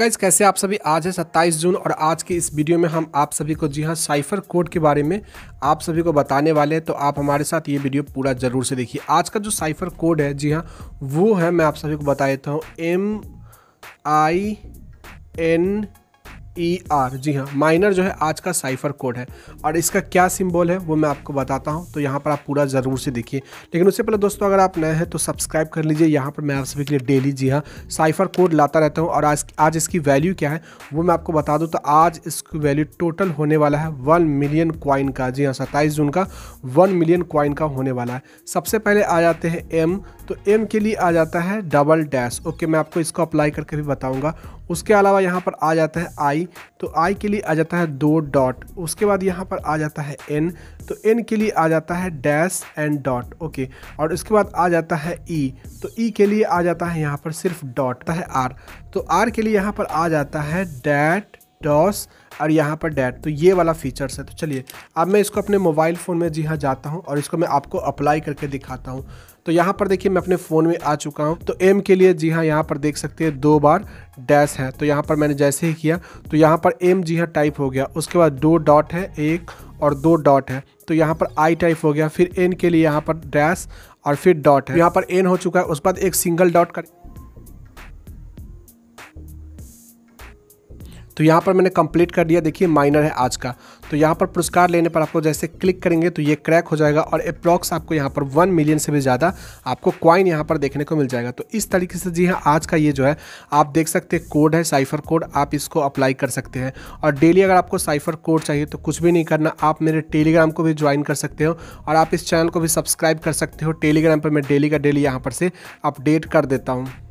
guys कैसे आप सभी आज है 27 जून और आज के इस वीडियो में हम आप सभी को जी हाँ साइफर कोड के बारे में आप सभी को बताने वाले हैं तो आप हमारे साथ ये वीडियो पूरा ज़रूर से देखिए आज का जो साइफर कोड है जी हाँ वो है मैं आप सभी को बता देता हूँ M I N E e R G हाँ माइनर जो है आज का साइफर कोड है और इसका क्या सिंबल है वो मैं आपको बताता हूँ तो यहाँ पर आप पूरा ज़रूर से देखिए लेकिन उससे पहले दोस्तों अगर आप नए हैं तो सब्सक्राइब कर लीजिए यहाँ पर मैं आप सभी के लिए डेली जी हाँ साइफर कोड लाता रहता हूँ और आज आज इसकी वैल्यू क्या है वो मैं आपको बता दूँ तो आज इसकी वैल्यू टोटल होने वाला है वन मिलियन क्वाइन का जी हाँ सत्ताईस जून का वन मिलियन क्वाइन का होने वाला है सबसे पहले आ जाते हैं एम तो एम के लिए आ जाता है डबल डैश ओके मैं आपको इसको अप्लाई करके भी बताऊँगा उसके अलावा यहाँ पर आ जाता है आई आई तो आई के लिए आ जाता है दो डॉट उसके बाद यहाँ पर आ जाता है एन तो एन के लिए आ जाता है डैश एंड डॉट ओके और इसके बाद आ जाता है ई तो ई के लिए आ जाता है यहाँ पर सिर्फ डॉट तो है आर तो आर के लिए यहाँ पर आ जाता है डैट डॉस और यहाँ पर डैट तो ये वाला फीचर्स है तो चलिए अब मैं इसको अपने मोबाइल फ़ोन में जी हाँ जाता हूँ और इसको मैं आपको अप्लाई करके दिखाता हूँ तो यहाँ पर देखिए मैं अपने फ़ोन में आ चुका हूँ तो एम के लिए जी हाँ यहाँ पर देख सकते हैं दो बार डैश है तो यहाँ पर मैंने जैसे ही किया तो यहाँ पर एम जी हाँ टाइप हो गया उसके बाद दो डॉट है एक और दो डॉट है तो यहाँ पर आई टाइप हो गया फिर एन के लिए यहाँ पर डैश और फिर डॉट है यहाँ पर एन हो चुका है उसके बाद एक सिंगल डॉट कर तो यहाँ पर मैंने कंप्लीट कर दिया देखिए माइनर है आज का तो यहाँ पर पुरस्कार लेने पर आपको जैसे क्लिक करेंगे तो ये क्रैक हो जाएगा और अप्रॉक्स आपको यहाँ पर वन मिलियन से भी ज़्यादा आपको क्वाइन यहाँ पर देखने को मिल जाएगा तो इस तरीके से जी हाँ आज का ये जो है आप देख सकते हैं कोड है साइफर कोड आप इसको अप्लाई कर सकते हैं और डेली अगर आपको साइफर कोड चाहिए तो कुछ भी नहीं करना आप मेरे टेलीग्राम को भी ज्वाइन कर सकते हो और आप इस चैनल को भी सब्सक्राइब कर सकते हो टेलीग्राम पर मैं डेली का डेली यहाँ पर से अपडेट कर देता हूँ